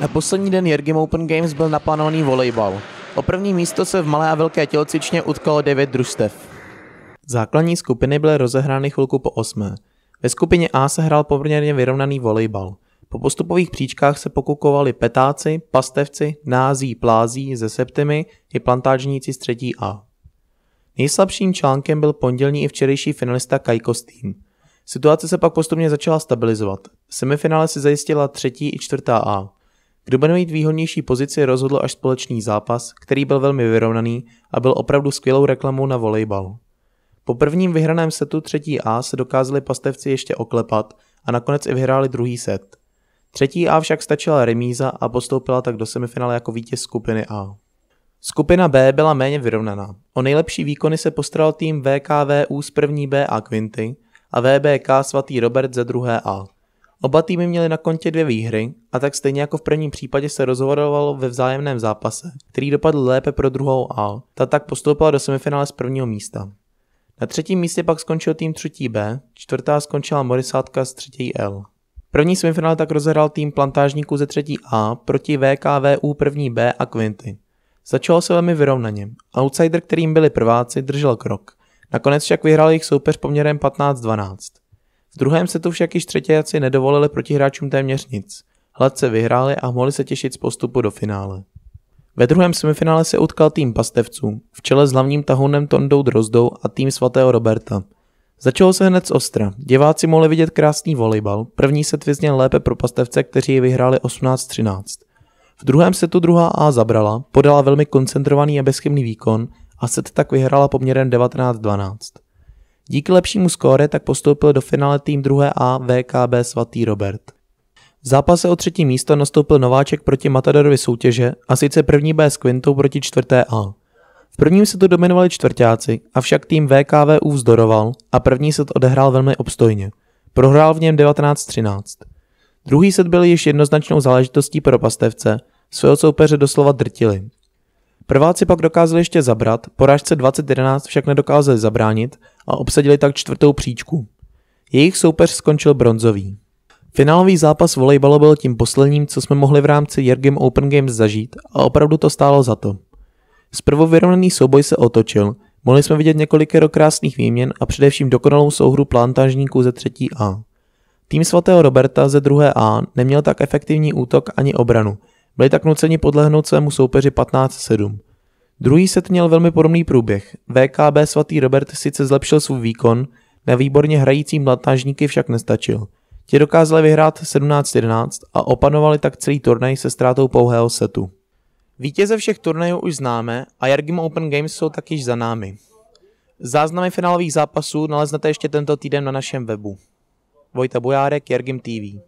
Na poslední den Jergim Open Games byl naplánovaný volejbal. O první místo se v malé a velké tělocvičně utkalo 9 družstev. Základní skupiny byly rozehrány chvilku po 8. Ve skupině A se hrál poměrně vyrovnaný volejbal. Po postupových příčkách se pokukovali petáci, pastevci, nází, plází ze septimy i plantážníci z třetí A. Nejslabším článkem byl pondělní i včerejší finalista Kajko Steam. Situace se pak postupně začala stabilizovat. V semifinále si zajistila třetí i čtvrtá A. Kdo bude mít výhodnější pozici, rozhodl až společný zápas, který byl velmi vyrovnaný a byl opravdu skvělou reklamou na volejbal. Po prvním vyhraném setu třetí a se dokázali pastevci ještě oklepat a nakonec i vyhráli druhý set. Třetí A však stačila remíza a postoupila tak do semifinále jako vítěz skupiny A. Skupina B byla méně vyrovnaná. O nejlepší výkony se postaral tým VKVU z první B a Quinty a VBK svatý Robert ze druhé A. Oba týmy měly na kontě dvě výhry a tak stejně jako v prvním případě se rozhodovalo ve vzájemném zápase, který dopadl lépe pro druhou A. Ta tak postoupila do semifinále z prvního místa. Na třetím místě pak skončil tým třetí B, čtvrtá skončila Morisátka z třetí L. První semifinál tak rozehrál tým plantážníků ze třetí A proti VKVU první B a Quinty. Začalo se velmi vyrovnaně. Outsider, kterým byli prváci, držel krok. Nakonec však vyhrál jejich soupeř poměrem 15-12. V druhém setu však již třetějaci nedovolili protihráčům téměř nic. Hladce vyhráli a mohli se těšit z postupu do finále. Ve druhém semifinále se utkal tým pastevců, v čele s hlavním tahounem Tondou Drozdou a tým svatého Roberta. Začalo se hned z ostra. Diváci mohli vidět krásný volejbal. První set vyzněl lépe pro pastevce, kteří ji vyhráli 18-13. V druhém setu druhá A zabrala, podala velmi koncentrovaný a bezchybný výkon a set tak vyhrála poměrem 19-12. Díky lepšímu skóre tak postoupil do finále tým 2A VKB Svatý Robert. V zápase o třetí místo nastoupil nováček proti Matadorovi soutěže a sice první B s Quintou proti čtvrté A. V prvním se tu dominovali čtvrtáci, avšak tým VKV uvzdoroval a první set odehrál velmi obstojně. Prohrál v něm 19-13. Druhý set byl již jednoznačnou záležitostí pro pastevce, svého soupeře doslova drtili. Prváci pak dokázali ještě zabrat, porážce 2011 však nedokázali zabránit a obsadili tak čtvrtou příčku. Jejich soupeř skončil bronzový. Finálový zápas volejbalu byl tím posledním, co jsme mohli v rámci Jergim Open Games zažít a opravdu to stálo za to. Zprvu vyrovnaný souboj se otočil, mohli jsme vidět několikero krásných výměn a především dokonalou souhru plantážníků ze třetí A. Tým svatého Roberta ze druhé A neměl tak efektivní útok ani obranu – byli tak nuceni podlehnout svému soupeři 15-7. Druhý set měl velmi podobný průběh. VKB svatý Robert sice zlepšil svůj výkon, na výborně hrající mladnážníky však nestačil. Ti dokázali vyhrát 17-11 a opanovali tak celý turnaj se ztrátou pouhého setu. Vítěze všech turnajů už známe a Jargim Open Games jsou tak již za námi. Záznamy finálových zápasů naleznete ještě tento týden na našem webu. Vojta Bojárek, Jargim TV.